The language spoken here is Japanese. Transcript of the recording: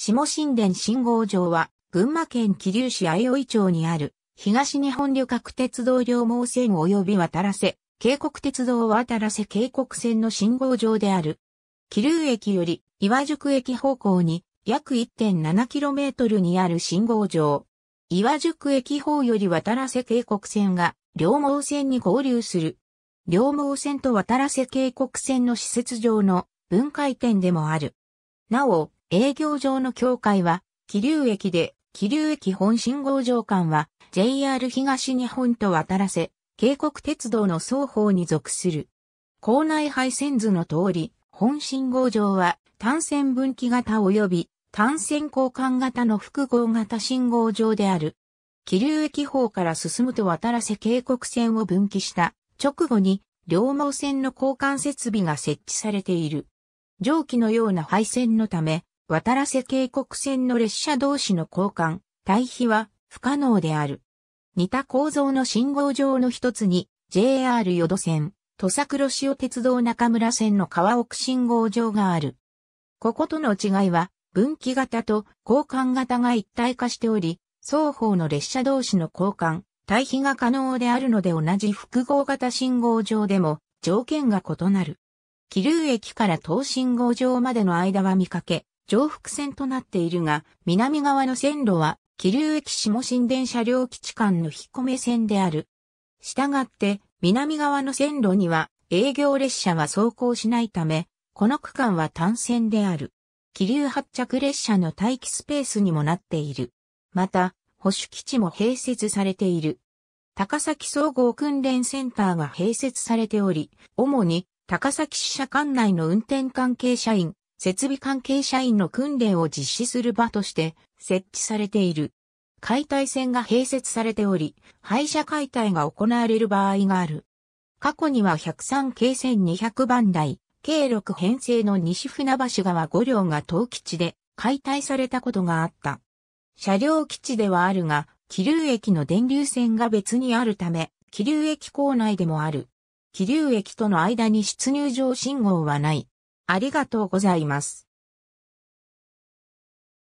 下神殿信号場は、群馬県桐生市相生町にある、東日本旅客鉄道両毛線及び渡らせ、渓谷鉄道渡らせ渓谷線の信号場である。桐生駅より岩宿駅方向に約 1.7km にある信号場。岩宿駅方より渡らせ渓谷線が両毛線に合流する。両毛線と渡らせ渓谷線の施設上の分解点でもある。なお、営業上の境界は、気流駅で、気流駅本信号場間は、JR 東日本と渡らせ、渓谷鉄道の双方に属する。校内配線図の通り、本信号場は、単線分岐型及び、単線交換型の複合型信号場である。気流駅方から進むと渡らせ渓谷線を分岐した直後に両毛線の交換設備が設置されている。蒸気のような配線のため、渡らせ渓谷線の列車同士の交換、対比は不可能である。似た構造の信号場の一つに、JR 淀線、土佐黒潮鉄道中村線の川奥信号場がある。こことの違いは、分岐型と交換型が一体化しており、双方の列車同士の交換、対比が可能であるので同じ複合型信号場でも条件が異なる。気流駅から東信号上までの間は見かけ、上腹線となっているが、南側の線路は、桐生駅下新電車両基地間の引込め線である。したがって、南側の線路には、営業列車は走行しないため、この区間は単線である。気流発着列車の待機スペースにもなっている。また、保守基地も併設されている。高崎総合訓練センターが併設されており、主に高崎支社管内の運転関係社員、設備関係社員の訓練を実施する場として設置されている。解体船が併設されており、廃車解体が行われる場合がある。過去には103系線200番台、計6編成の西船橋川5両が東基地で解体されたことがあった。車両基地ではあるが、気流駅の電流線が別にあるため、気流駅構内でもある。気流駅との間に出入場信号はない。ありがとうございます。